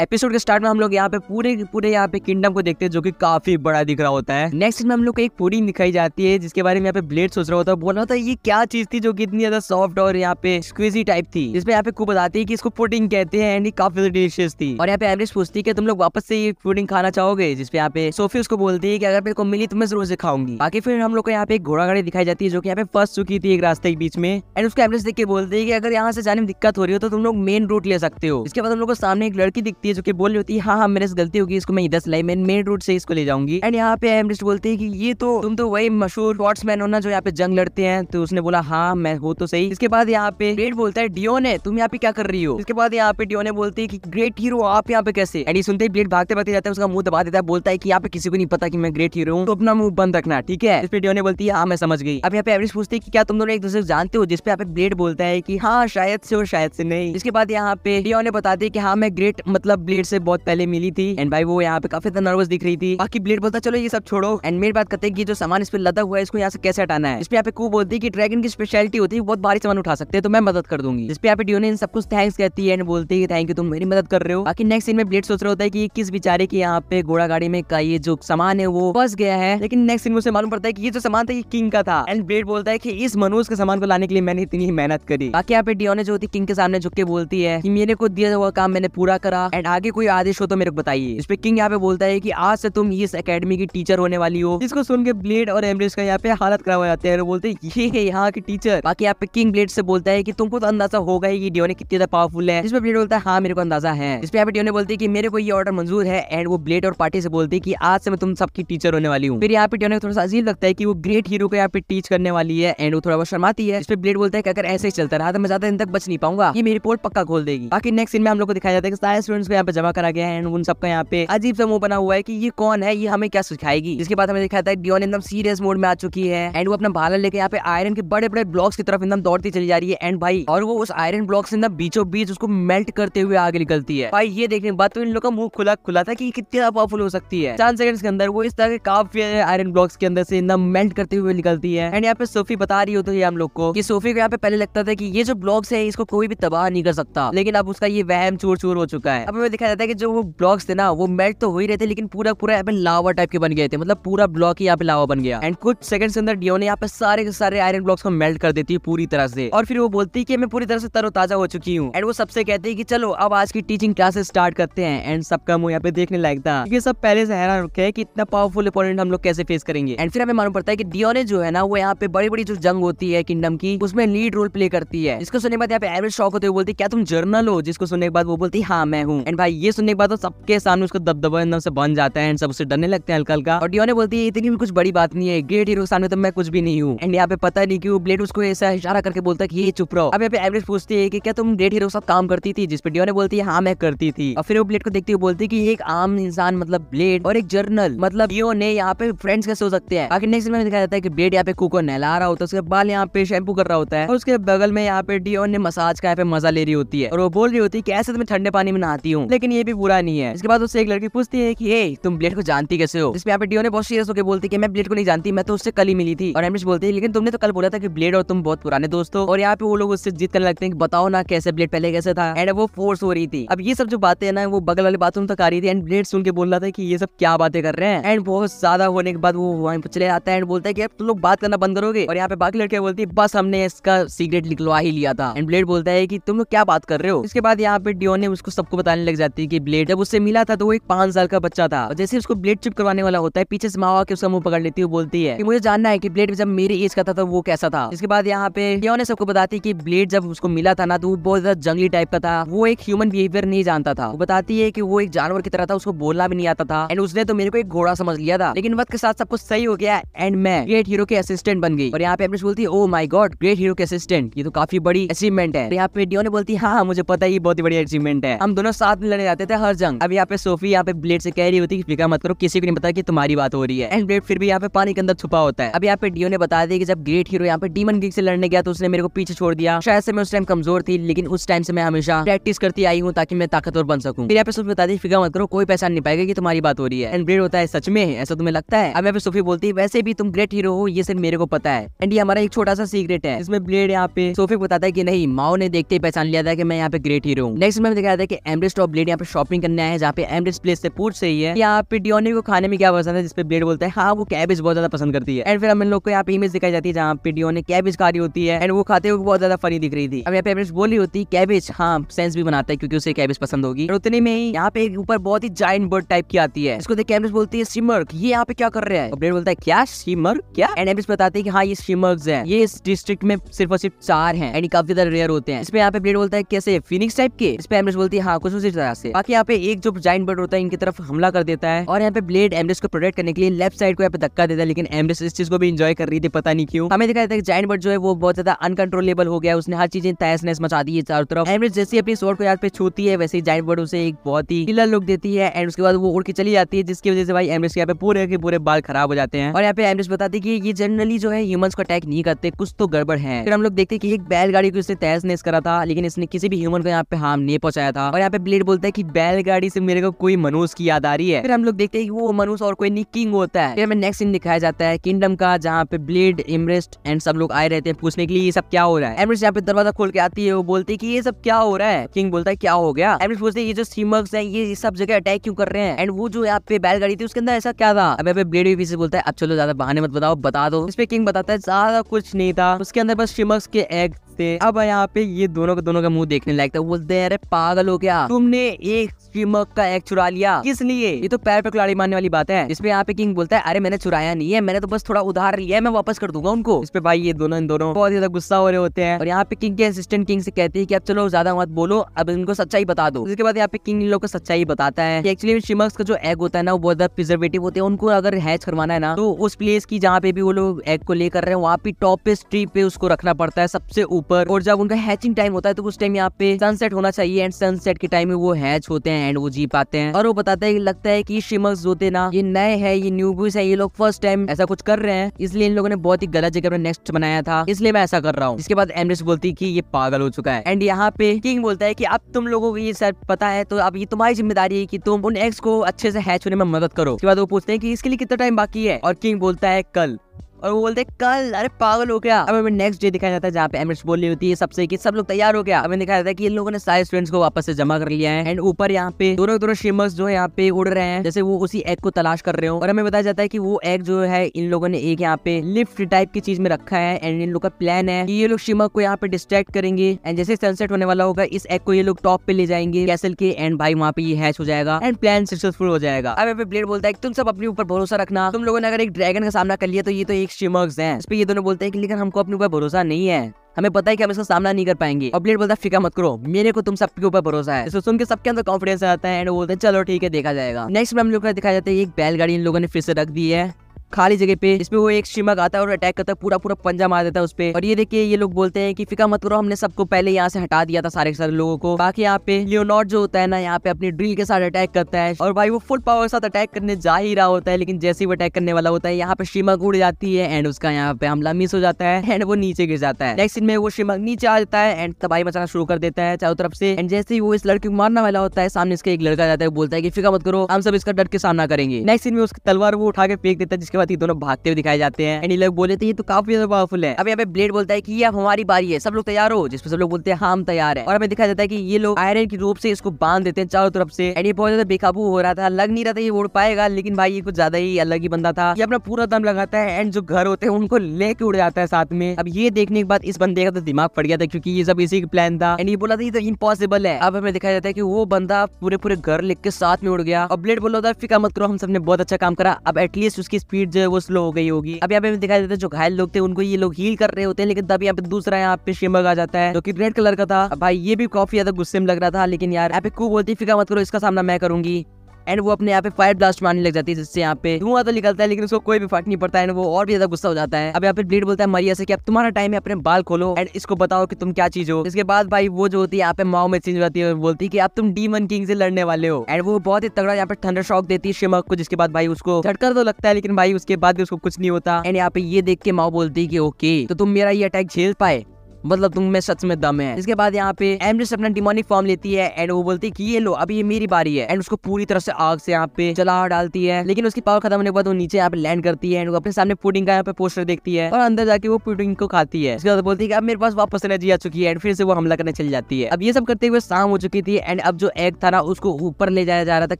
episode के start में हम लोग यहाँ पे पूरे पूरे यहाँ पे किंगडम को देखते हैं जो कि काफी बड़ा दिख रहा होता है नेक्स्ट में हम लोग को एक पूरी दिखाई जाती है जिसके बारे में यहाँ पे ब्लेड सोच रहा होता है बोला था ये क्या चीज थी जो कि इतनी ज्यादा सॉफ्ट और यहाँ पे स्क्वीजी टाइप थी जिसमें यहाँ पे खूब बताती है कि इसको पुडिंग कहते हैं एंड काफी डिलीशियस थी और यहाँ पे एवरेज पूछती है कि तुम लोग वापस से ये पुडिंग खाना चाहोगे जिसपे यहाँ पे सोफी उसको बोलती है कि अगर मेरे को मिली तो मैं जरूर से खाऊंगी बाकी फिर हम लोग को यहाँ पे एक घोड़ा गाड़ी दिखाई जाती है जो की यहाँ पे फंस चुकी थी एक रास्ते के बीच में एंड उसको एवरेज देख के बोलती है की अगर यहाँ से जाने में दिक्कत हो रही हो तो तुम लोग मेन रूट ले सकते हो इसके बाद हम लोग को सामने एक लड़की दिखती होती है जो कि बोल रही होती है हाँ हाँ मेरे से गलती होगी इसको मैं इधर से लाई मैं मेन रोड से इसको ले जाऊंगी एंड यहाँ पे एमरिस्ट बोलती है कि ये तो तुम तो वही मशहूर स्पॉट्समैन हो ना जो यहाँ पे जंग लड़ते हैं तो उसने बोला हाँ मैं हो तो सही इसके बाद यहाँ पे ग्रेट बोलता है डियो ने तुम यहाँ पे क्या कर रही हो इसके बाद यहाँ पे डियो ने बोलती है की ग्रेट हीरो आप यहाँ पे कैसे एंड सुनते ही ग्रेट भागते भागते जाते हैं उसका मुंह दबा देता है बोलता है की यहाँ पे किसी को नहीं पता की मैं ग्रेट हीरो हूँ तो अपना मुंह बंद रखना ठीक है इस पे डियो ने बोलती है हाँ मैं समझ गई अब यहाँ पे एवरेज पूछती है की क्या तुम दोनों एक दूसरे को जानते हो जिसपे यहाँ पे ग्रेट बोलता है की हाँ शायद से और शायद से नहीं इसके बाद यहाँ पे डियो ने बताते की हाँ मैं ग्रेट मतलब सब ब्लेड से बहुत पहले मिली थी एंड भाई वो यहाँ पे काफी ज्यादा नर्वस दिख रही थी बाकी ब्लेड बोलता चलो ये सब छोड़ो एंड मेरी बात करते हैं कि जो सामान इस पर लदा हुआ है इसको यहाँ से कैसे हटाना है इस इसमें यहाँ पे कू बोलती है ड्रैगन की स्पेशलिटी होती है बहुत भारी सामान उठा सकते हैं तो मैं मदद कर दूंगी जिसपे यहाँ पे डियो ने सब कुछ थैंक्स कहती है एंड बोलती है थैंक यू तुम मेरी मदद कर रहे हो बाकी नेक्स्ट सीन में ब्लेड सोच रहे होता है की किस बेचारे की यहाँ पे घोड़ा गाड़ी में का ये जो सामान है वो फंस गया है लेकिन नेक्स्ट सीन में उसे मालूम पड़ता है की ये जो सामान था ये किंग का था एंड ब्लेड बोलता है की इस मनुष्य के सामान को लाने के लिए मैंने इतनी मेहनत करी बाकी यहाँ पे डियो ने जो होती किंग के सामने झुक के बोलती है कि मेरे को दिया हुआ काम मैंने पूरा करा एंड एंड आगे कोई आदेश हो तो मेरे को बताइए इस पे किंग यहाँ पे बोलता है कि आज से तुम इस एकेडमी की टीचर होने वाली हो जिसको सुन के ब्लेड और एमरेज का यहाँ पे हालत खराब हो जाते हैं बोलते ये है यहाँ की टीचर बाकी यहाँ पे किंग ब्लेड से बोलता है की तुमको तो अंदाजा होगा ही डिओने कितनी ज्यादा पावरफुल है जिसमें ब्लेड बोलता है हाँ मेरे को अंदाजा है जिसपे यहाँ पे डिओने बोलती है की मेरे को ये ऑर्डर मंजूर है एंड वो ब्लेड और पार्टी से बोलती है की आज से मैं तुम सबकी टीचर होने वाली हूँ फिर यहाँ पे डिओने ने थोड़ा सा अजीब लगता है की वो ग्रेट हीरो को यहाँ पे टीच करने वाली है एंड वो थोड़ा बहुत शर्माती है इसपे ब्लेड बोलता है अगर ऐसे ही चलता रहा तो मैं ज्यादा दिन तक बच नहीं पाऊंगा ये मेरी पोर्ट पक्का खोल देगी बाकी नेक्स्ट सीन में हम लोग को दिखाया जाता है कि सारे स्टूडेंट्स यहाँ पे जमा करा गया है एंड उन सबका यहाँ पे अजीब सा मुंह बना हुआ है की ये कौन है ये हमें क्या सिखाएगी जिसके बाद हमें दिखाता है डियोन एकदम सीरियस मोड में आ चुकी है एंड वो अपना भाला लेकर यहाँ पे आयरन के बड़े बड़े ब्लॉक्स की तरफ एकदम दौड़ती चली जा रही है एंड भाई और वो उस आयरन ब्लॉक से एकदम बीचों बीच उसको मेल्ट करते हुए आगे निकलती है भाई ये देखने के बाद तो इन लोग का मुंह खुला खुला था की कितनी पावरफुल हो सकती है चार सेकंड के अंदर वो इस तरह के काफी आयरन ब्लॉक्स के अंदर से एकदम मेल्ट करते हुए निकलती है एंड यहाँ पे सोफी बता रही होती है हम लोग को कि सोफी को यहाँ पे पहले लगता था कि ये जो ब्लॉक्स है इसको कोई भी तबाह नहीं कर सकता लेकिन अब उसका ये वहम चूर चूर हो चुका है अब में दिखाया जाता है कि जो वो ब्लॉक्स थे ना वो मेल्ट तो हो ही रहे थे लेकिन पूरा पूरा यहाँ पे लावा टाइप के बन गए थे मतलब पूरा ब्लॉक ही यहाँ पे लावा बन गया एंड कुछ सेकंड के अंदर डियो ने यहाँ पे सारे के सारे आयरन ब्लॉक्स को मेल्ट कर देती है पूरी तरह से और फिर वो बोलती है कि मैं पूरी तरह से तरोताजा हो चुकी हूँ एंड वो सबसे कहती है कि चलो अब आज की टीचिंग क्लासेस स्टार्ट करते हैं एंड सबका मुंह यहाँ पे देखने लायक था ये सब पहले से हैरान रखे है कि इतना पावरफुल अपोनेंट हम लोग कैसे फेस करेंगे एंड फिर हमें मालूम पड़ता है कि डियो ने जो है ना वो यहाँ पे बड़ी बड़ी जो जंग होती है किंगडम की उसमें लीड रोल प्ले करती है इसको सुनने के बाद यहाँ पे एवरेज शॉक होते हुए बोलती है क्या तुम जर्नल हो जिसको सुनने के बाद वो बोलती हाँ मैं हूँ एंड भाई ये सुनने के बाद तो सबके सामने उसका दबदबा एकदम से बन जाता है एंड सब उसे डरने लगते हैं हल्का हल्का और डियो ने बोलती है इतनी भी कुछ बड़ी बात नहीं है ग्रेट हीरो के सामने तो मैं कुछ भी नहीं हूँ एंड यहाँ पे पता नहीं क्यों ब्लेड उसको ऐसा इशारा करके बोलता है कि ये चुप रहो अब यहाँ पे एवरेज पूछती है कि क्या तुम ग्रेट हीरो के साथ काम करती थी जिसपे डियो ने बोलती है हाँ मैं करती थी और फिर वो ब्लेड को देखती हुई बोलती है एक आम इंसान मतलब ब्लेड और एक जर्नल मतलब डियो ने यहाँ पे फ्रेंड्स कैसे हो सकते हैं आखिर नेक्स्ट में दिखाया जाता है की ब्लेड यहाँ पे कुको नहला रहा होता है उसके बाल यहाँ पे शैम्पू कर रहा होता है और उसके बगल में यहाँ पे डियो ने मसाज का यहाँ पे मजा ले रही होती है और वो बोल रही होती है कैसे ऐसे तो ठंडे पानी में नहाती हूँ हूँ लेकिन ये भी बुरा नहीं है इसके बाद उससे एक लड़की पूछती है की तुम ब्लेड को जानती कैसे हो इसमें यहाँ पे डीओ ने बहुत सीरियस होकर बोलती है मैं ब्लेड को नहीं जानती मैं तो उससे कल ही मिली थी और हेमरिश बोलती है लेकिन तुमने तो कल बोला था की ब्लेड और तुम बहुत पुराने दोस्तों और यहाँ पे वो लोग उससे जीत करने लगते हैं बताओ ना कैसे ब्लेड पहले कैसे था एंड वो फोर्स हो रही थी अब ये सब जो बातें ना वो बगल वाले बाथरूम तक आ रही थी एंड ब्लेड सुन के बोल रहा था की ये सब क्या बातें कर रहे हैं एंड बहुत ज्यादा होने के बाद वो वहीं पर चले आता है एंड बोलता है की तुम लोग बात करना बंद करोगे और यहाँ पे बाकी लड़के बोलती है बस हमने इसका सीक्रेट निकलवा ही लिया था एंड ब्लेड बोलता है की तुम लोग क्या बात कर रहे हो इसके बाद यहाँ पे डीओ ने उसको सबको बताने लग जाती है की ब्लेड जब उससे मिला था तो वो एक पांच साल का बच्चा था जैसे उसको ब्लेड चिप करवाने वाला होता है पीछे से माँ के उसका मुंह पकड़ लेती है बोलती है मुझे जानना है की ब्लेड जब मेरी एज का था तो वो कैसा था इसके बाद यहाँ पे ने सबको बताती है ब्लेड जब उसको मिला था ना तो वो बहुत ज्यादा जंगली टाइप का था वो एक ह्यूमन बिहेवियर नहीं जानता था वो बताती है कि वो एक जानवर की तरह था उसको बोलना भी नहीं आता था एंड उसने तो मेरे को एक घोड़ा समझ लिया था लेकिन वक्त के साथ सब कुछ सही हो गया एंड मैं ग्रेट हीरो के असिस्टेंट बन गई और यहाँ पे अपने बोलती है oh my god great hero के असिस्टेंट ये तो काफी बड़ी अचीवमेंट है तो यहाँ पे डियो ने बोलती है हाँ, हाँ मुझे पता है ये बहुत ही बड़ी अचीवमेंट है हम दोनों साथ साथ में लड़ने जाते थे हर जंग अब यहाँ पे सोफी यहाँ पे ब्लेड से कह रही होती है फिका मत करो किसी को नहीं पता कि तुम्हारी बात हो रही है एंड ब्लेड फिर भी यहाँ पे पानी के अंदर छुपा होता है अब यहाँ पे डीओ ने बता दिया कि जब ग्रेट हीरो यहाँ पे डीमन गिग से लड़ने गया तो उसने मेरे को पीछे छोड़ दिया शायद से मैं उस टाइम कमजोर थी लेकिन उस टाइम से मैं हमेशा प्रैक्टिस करती आई हूँ ताकि मैं ताकतवर बन सकूँ फिर यहाँ पे सोफी बता दी फिका मत करो कोई पहचान नहीं पाएगा की तुम्हारी बात हो रही है एंड ब्लेड होता है सच में ऐसा तुम्हें लगता है अब यहाँ पे सोफी बोलती है वैसे भी तुम ग्रेट हीरो हो ये सिर्फ मेरे को पता है एंड ये हमारा एक छोटा सा सीक्रेट है इसमें ब्लेड यहाँ पे सोफी बताता है की नहीं माओ ने देखते ही पहचान लिया था की मैं यहाँ पे ग्रेट हीरो हूँ नेक्स्ट में दिखाया था की एमरेस्ट और ब्लेड यहाँ पे शॉपिंग करने आए हैं जहाँ पे एमरिस प्लेस से पूछ रही है यहाँ पे डियोनी को खाने में क्या पसंद है जिसपे ब्लेड बोलता है हाँ वो कैबेज बहुत ज्यादा पसंद करती है एंड फिर हम लोग को यहाँ पे इमेज दिखाई जाती है जहाँ पे डियोनी कैबेज खा रही होती है एंड वो खाते हुए बहुत ज्यादा फनी दिख रही थी अब यहाँ पे एमरिस बोली होती है कैबेज हाँ सेंस भी बनाता है क्योंकि उसे कैबेज पसंद होगी और उतने में ही यहाँ पे ऊपर बहुत ही जाइंट बर्ड टाइप की आती है इसको देख कैमरिस बोलती है सिमर्क ये यहाँ पे क्या कर रहे हैं ब्लेड बोलता है क्या सिमर क्या एंड एमरिस बताते हैं कि हाँ ये शिमर्स है ये इस डिस्ट्रिक्ट में सिर्फ और सिर्फ चार है एंड काफी ज्यादा रेयर होते हैं इसमें यहाँ पे ब्लेड बोलता है कैसे फिनिक्स टाइप के इस पे एमरिस बोलती है हाँ कुछ उसे तरह से बाकी यहाँ पे एक जो जाइन बर्ड होता है इनकी तरफ हमला कर देता है और यहाँ पे ब्लेड एमरेस को प्रोटेक्ट करने के लिए लेफ्ट साइड को यहाँ पे धक्का देता है लेकिन एमरेस इस चीज को भी इंजॉय कर रही थी पता नहीं क्यों हमें दिखाया था जाइन बर्ड जो है वो बहुत ज्यादा अनकंट्रोलेबल हो गया उसने हर चीज तहस नैस मचा दी है चारों तरफ एमरेस जैसे अपनी शोर को यहाँ पे छूती है वैसे जाइन बर्ड उसे एक बहुत ही किलर लुक देती है एंड उसके बाद वो उड़ के चली जाती है जिसकी वजह से भाई एमरेस के यहाँ पे पूरे के पूरे बाल खराब हो जाते हैं और यहाँ पे एमरेस बताती की ये जनरली जो है ह्यूमन को अटैक नहीं करते कुछ तो गड़बड़ है फिर हम लोग देखते हैं कि एक बैलगाड़ी को इसने तहस नैस करा था लेकिन इसने किसी भी ह्यूमन को यहाँ पे हार्म नहीं पहुंचाया था और यहाँ पे ब्लेड बोलता है कि बैलगाड़ी से मेरे को कोई मनुष की याद आ रही है फिर हम लोग देखते हैं कि वो मनुष और कोई नहीं किंग होता है फिर हमें नेक्स्ट सीन दिखाया जाता है किंगडम का जहाँ पे ब्लेड एमरेस्ट एंड सब लोग आए रहते हैं पूछने के लिए ये सब क्या हो रहा है एमरेस्ट यहाँ पे दरवाजा खोल के आती है वो बोलती है की ये सब क्या हो रहा है किंग बोलता है क्या हो गया एमरेस्ट पूछते ये जो सीमर्स है ये सब जगह अटैक क्यों कर रहे हैं एंड वो जो यहाँ पे बैलगाड़ी थी उसके अंदर ऐसा क्या था अब यहाँ पे ब्लेड भी पीछे बोलता है अब चलो ज्यादा बहाने मत बताओ बता दो इस पे किंग बताता है ज्यादा कुछ नहीं था उसके अंदर बस सीमर्स के एग सकते अब यहाँ पे ये दोनों का दोनों का मुंह देखने लायक था बोलते हैं अरे पागल हो क्या तुमने एक स्ट्रीमर का एक चुरा लिया किस लिए ये तो पैर पर कुलाड़ी मारने वाली बात है इसमें यहाँ पे किंग बोलता है अरे मैंने चुराया नहीं है मैंने तो बस थोड़ा उधार लिया है मैं वापस कर दूंगा उनको इस पे भाई ये दोनों इन दोनों बहुत ज्यादा गुस्सा हो रहे होते हैं और यहाँ पे किंग के असिस्टेंट किंग से कहती है की अब चलो ज्यादा मत बोलो अब इनको सच्चाई बता दो इसके बाद यहाँ पे किंग लोग को सच्चाई बताता है एक्चुअली स्ट्रीमर्स का जो एग होता है ना वो बहुत ज्यादा प्रिजर्वेटिव होते हैं उनको अगर हैच करवाना है ना तो उस प्लेस की जहाँ पे भी वो लोग एग को लेकर रहे हैं वहाँ पे टॉप पे स्ट्रीप पे उसको रखना पड़ता है सबसे ऊपर ऊपर और जब उनका हैचिंग टाइम होता है तो उस टाइम यहाँ पे सनसेट होना चाहिए एंड सनसेट के टाइम में वो हैच होते हैं एंड वो जी पाते हैं और वो बताता है लगता है की शिमक्स जो थे ना ये नए है ये न्यू न्यूबूस है ये लोग फर्स्ट टाइम ऐसा कुछ कर रहे हैं इसलिए इन लोगों ने बहुत ही गलत जगह पर नेक्स्ट बनाया था इसलिए मैं ऐसा कर रहा हूँ इसके बाद एमरिस बोलती की ये पागल हो चुका है एंड यहाँ पे किंग बोलता है की अब तुम लोगों को ये सर पता है तो अब ये तुम्हारी जिम्मेदारी है की तुम उन एग्स को अच्छे से हैच होने में मदद करो उसके बाद वो पूछते हैं की इसके लिए कितना टाइम बाकी है और किंग बोलता है कल और वो बोलते कल अरे पागल हो गया अब हमें नेक्स्ट डे दिखाया जाता है जहाँ पे एमिट्स बोल रही होती है सबसे कि सब लोग तैयार हो गया हमें दिखाया जाता है कि इन लोगों ने सारे स्टूडेंट्स को वापस से जमा कर लिया है एंड ऊपर यहाँ पे दोनों दोनों शिमर्स जो यहाँ पे उड़ रहे हैं जैसे वो उसी एग को तलाश कर रहे हो और हमें बताया जाता है की वो एग जो है इन लोगों ने एक यहाँ पे लिफ्ट टाइप की चीज में रखा है एंड इन लोग का प्लान है की ये लोग शिमर को यहाँ पे डिस्ट्रैक्ट करेंगे एंड जैसे सनसेट होने वाला होगा इस एग को ये लोग टॉप पे ले जाएंगे कैसल के एंड भाई वहाँ पे ये हैच हो जाएगा एंड प्लान सक्सेसफुल हो जाएगा अब यहाँ पे ब्लेड बोलता है तुम सब अपने ऊपर भरोसा रखना तुम लोगों ने अगर एक ड्रैगन का सामना कर लिया तो ये तो वीक चिमक्स है इस पर ये दोनों बोलते हैं कि लेकिन हमको अपने ऊपर भरोसा नहीं है हमें पता है कि हम इसका सामना नहीं कर पाएंगे और ब्लेड बोलता है फिका मत करो मेरे को तुम सबके ऊपर भरोसा है सुन के सबके अंदर कॉन्फिडेंस आता है एंड बोलते हैं चलो ठीक है देखा जाएगा नेक्स्ट में हम लोग का दिखाया जाता है एक बैलगाड़ी इन लोगों ने फिर से रख दी है खाली जगह पे इसमें वो एक शिमक आता है और अटैक करता है पूरा पूरा पंजा मार देता है उस पर और ये देखिए ये लोग बोलते हैं कि फिका मत करो हमने सबको पहले यहाँ से हटा दिया था सारे सारे लोगों को बाकी यहाँ पे लियोनॉर्ड जो होता है ना यहाँ पे अपनी ड्रिल के साथ अटैक करता है और भाई वो फुल पावर के साथ अटैक करने जा ही रहा होता है लेकिन जैसे ही वो अटैक करने वाला होता है यहाँ पे शिमक उड़ जाती है एंड उसका यहाँ पे हमला मिस हो जाता है एंड वो नीचे गिर जाता है नेक्स्ट सीन में वो शिमक नीचे आ जाता है एंड तबाही मचाना शुरू कर देता है चारों तरफ से एंड जैसे ही वो इस लड़के को मारने वाला होता है सामने इसका एक लड़का जाता है बोलता है की फिका मत करो हम सब इसका डर के सामना करेंगे नेक्स्ट सीन में उसकी तलवार वो उठा के फेंक देता है जिसके उसके बाद ये दोनों भागते हुए दिखाए जाते हैं एंड ये लोग बोले थे ये तो काफी ज्यादा पावरफुल है अब यहाँ पे ब्लेड बोलता है की अब हमारी बारी है सब लोग तैयार हो जिसपे सब लोग बोलते हैं हम तैयार है और हमें दिखाया जाता है की ये लोग आयरन की रूप से इसको बांध देते हैं चारों तरफ से एंड ये बहुत ज्यादा बेकाबू हो रहा था लग नहीं रहा था ये उड़ पाएगा लेकिन भाई ये कुछ ज्यादा ही अलग ही बंदा था ये अपना पूरा दम लगाता है एंड जो घर होते हैं उनको लेके उड़ जाता है साथ में अब ये देखने के बाद इस बंदे का तो दिमाग फट गया था क्योंकि ये सब इसी का प्लान था एंड ये बोला था ये तो इम्पॉसिबल है अब हमें दिखाया जाता है कि वो बंदा पूरे पूरे घर लेके साथ में उड़ गया और ब्लेड बोला था फिका मत करो हम सबने बहुत अच्छा काम करा अब एटलीस्ट उसकी स्पीड स्पीड जो है वो स्लो हो गई होगी अब यहाँ पे दिखाई देता है जो घायल लोग थे उनको ये लोग हील कर रहे होते हैं लेकिन तब यहाँ पे दूसरा यहाँ पे शिमक आ जाता है जो की रेड कलर का था भाई ये भी काफी ज्यादा गुस्से में लग रहा था लेकिन यार यहाँ पे कू बोलती फिका मत करो इसका सामना मैं करूंगी एंड वो अपने यहाँ पे फायर ब्लास्ट मारने लग जाती है जिससे यहाँ पे धुआं तो निकलता है लेकिन उसको कोई भी फर्क नहीं पड़ता है वो और भी ज्यादा गुस्सा हो जाता है अब यहाँ पे ब्लीड बोलता है मरिया से कि अब तुम्हारा टाइम है अपने बाल खोलो एंड इसको बताओ कि तुम क्या चीज हो इसके बाद भाई वो जो होती है यहाँ पे माओ में चीज जाती है बोलती है अब तुम डीमन किंग से लड़ने वाले हो एंड वो बहुत ही तगड़ा यहाँ पे थंडर शॉक देती है शिमक को जिसके बाद भाई उसको झटकर तो लगता है लेकिन भाई उसके बाद भी उसको कुछ नहीं होता एंड यहाँ पे ये देख के माओ बोलती है कि ओके तो तुम मेरा ये अटैक झेल पाए मतलब तुम में सच में दम है इसके बाद यहाँ पे एमरिस अपना डिमोनिक फॉर्म लेती है एंड वो बोलती है कि ये लो अभी ये मेरी बारी है एंड उसको पूरी तरह से आग से यहाँ पे चला डालती है लेकिन उसकी पावर खत्म होने के बाद वो नीचे यहाँ पे लैंड करती है एंड वो अपने सामने पुडिंग का यहाँ पे पोस्टर देखती है और अंदर जाके वो पुडिंग को खाती है उसके बाद बोलती है अब मेरे पास वापस एनर्जी आ चुकी है एंड फिर से वो हमला करने चली जाती है अब ये सब करते हुए शाम हो चुकी थी एंड अब जो एग था ना उसको ऊपर ले जाया जा रहा था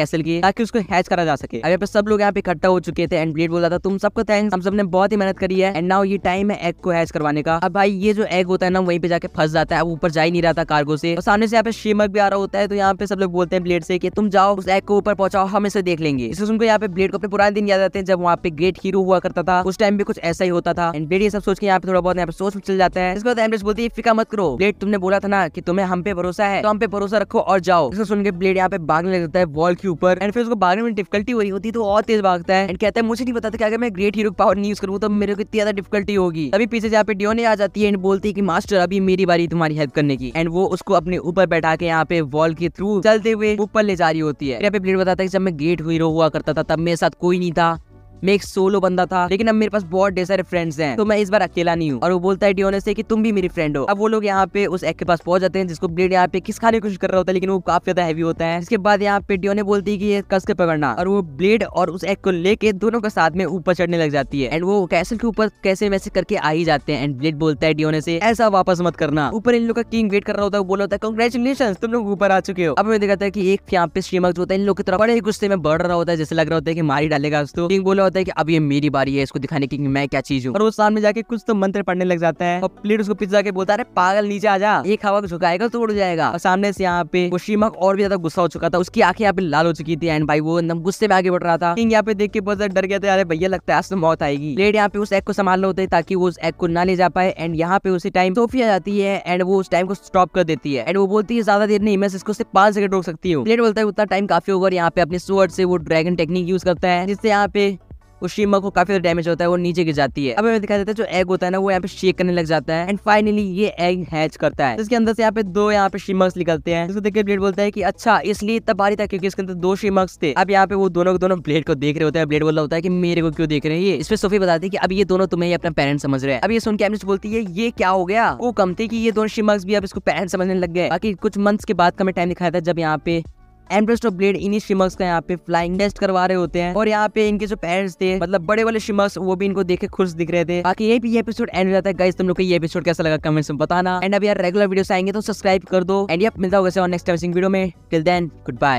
कैसल की ताकि उसको हैच करा जा सके अब यहाँ पे सब लोग यहाँ पे इकट्ठा हो चुके थे एंड ब्लेड रहा था तुम सबको थैंक हम सब ने बहुत ही मेहनत करी है एंड नाउ ये टाइम है एग को हैच करवाने का अब भाई ये जो एग होता है है ना वहीं पे जाके फंस जाता है वो ऊपर जा ही नहीं रहा था कार्गो से और सामने से यहाँ पे शेमक भी आ रहा होता है तो यहाँ पे सब लोग बोलते हैं ब्लेड से कि तुम जाओ उस एग को ऊपर पहुंचाओ हम इसे देख लेंगे इससे उनको यहाँ पे ब्लेड को अपने पुराने दिन याद आते हैं जब वहाँ पे ग्रेट हीरो हुआ करता था उस टाइम भी कुछ ऐसा ही होता था एंड ब्लेड ये सब सोच के यहाँ पे थोड़ा बहुत यहाँ पे सोच चल जाता है इसके बाद एम्ब्रेस तो बोलती है फिका मत करो ब्लेड तुमने बोला था ना कि तुम्हें हम पे भरोसा है तो हम पे भरोसा रखो और जाओ इसको सुन के ब्लेड यहाँ पे भागने लगता है वॉल के ऊपर एंड फिर उसको भागने में डिफिकल्टी हो रही होती तो और तेज भागता है एंड कहता है मुझे नहीं पता था कि अगर मैं ग्रेट हीरो पावर नहीं यूज करूँ तो मेरे को इतनी ज्यादा डिफिकल्टी होगी अभी पीछे जहाँ पे डियोने आ जाती है एंड बोलती है कि मास्टर अभी मेरी बारी तुम्हारी हेल्प करने की एंड वो उसको अपने ऊपर बैठा के यहाँ पे वॉल के थ्रू चलते हुए ऊपर ले जा रही होती है यहाँ पे प्लेट बताता है जब मैं गेट हीरो हुआ करता था तब मेरे साथ कोई नहीं था मैं एक सोलो बंदा था लेकिन अब मेरे पास बहुत ढेर सारे फ्रेंड्स हैं तो मैं इस बार अकेला नहीं हूँ और वो बोलता है डिओने से कि तुम भी मेरी फ्रेंड हो अब वो लोग यहाँ पे उस एक के पास पहुंच जाते हैं जिसको ब्लेड यहाँ पे किस खाने की कोशिश कर रहा होता है लेकिन वो काफी ज्यादा हैवी होता है इसके बाद यहाँ पे डियोने बोलती है कि ये कस के पकड़ना और वो ब्लेड और उस एग को लेके दोनों के साथ में ऊपर चढ़ने लग जाती है एंड वो कैसल के ऊपर कैसे वैसे करके आ ही जाते हैं एंड ब्लेड बोलता है डियोने से ऐसा वापस मत करना ऊपर इन लोग का किंग वेट कर रहा होता है बोला होता है कंग्रेचुलेशन तुम लोग ऊपर आ चुके हो अब मैं देखा था की एक यहाँ पे श्रीमक होता है इन लोग की तरफ बड़े गुस्से में बढ़ रहा होता है जैसे लग रहा होता है की मारी डालेगा उसको किंग बोला होता है कि अब ये मेरी बारी है इसको दिखाने की मैं क्या चीज हूँ और वो सामने जाके कुछ तो मंत्र पढ़ने लग जाता है और प्लेट उसको पीछे जाके बोलता है पागल नीचे आ जा एक हवा को झुकाएगा तो उड़ जाएगा और सामने से यहाँ पे कुशीमक और भी ज्यादा गुस्सा हो चुका था उसकी आंखें यहाँ पे लाल हो चुकी थी एंड भाई वो एकदम गुस्से में आगे बढ़ रहा था यहाँ पे देख के बहुत डर गया था अरे भैया लगता है आज तो मौत आएगी प्लेट यहाँ पे उस एग को संभाल होते हैं ताकि वो उस एग को ना ले जा पाए एंड यहाँ पे उसी टाइम सोफी आ जाती है एंड वो उस टाइम को स्टॉप कर देती है एंड वो बोलती है ज्यादा देर नहीं मैं इसको सिर्फ पांच सेकंड रोक सकती हूँ प्लेट बोलता है उतना टाइम काफी होगा यहाँ पे अपने स्वर्ड से वो ड्रैगन टेक्निक यूज करता है जिससे यहाँ पे उस शीमा को काफी डैमेज होता है वो नीचे गिर जाती है अब हमें दिखाई देता है जो एग होता है ना वो यहाँ पे शेक करने लग जाता है एंड फाइनली ये एग हैच करता है तो इसके अंदर से यहाँ पे दो यहाँ पे शीमक्स निकलते हैं जिसको देखिए ब्लेड बोलता है की अच्छा इसलिए तब भारी था क्योंकि इसके अंदर दो शीमक्स थे अब यहाँ पे वो दोनों दोनों ब्लेड को देख रहे होते हैं ब्लेड बोल रहा होता है की मेरे को क्यों देख रहे हैं इस पर सोफी बताती है की अब ये दोनों तुम्हें अपना पेरेंट समझ रहे हैं अब ये सुन के एमनेस बोलती है ये क्या हो गया वो कम थी की ये दोनों शीमक्स भी अब इसको पेरेंट समझने लग गए बाकी कुछ मंथ्स के बाद का मैं टाइम दिखाया था जब यहाँ पे एम्प्रेस्ट ऑफ ब्लेड इन्हीं शिमक्स का यहाँ पे फ्लाइंग टेस्ट करवा रहे होते हैं और यहाँ पे इनके जो पेरेंट्स थे मतलब बड़े वाले शिमक्स वो भी इनको देखे खुश दिख रहे थे बाकी ये भी एपिसोड एंड हो जाता है गाइस तुम लोग को ये एपिसोड कैसा लगा कमेंट्स में बताना एंड अब यार रेगुलर वीडियो आएंगे तो सब्सक्राइब कर दो एंड मिलता होगा नेक्स्ट वीडियो में टिल देन गुड बाय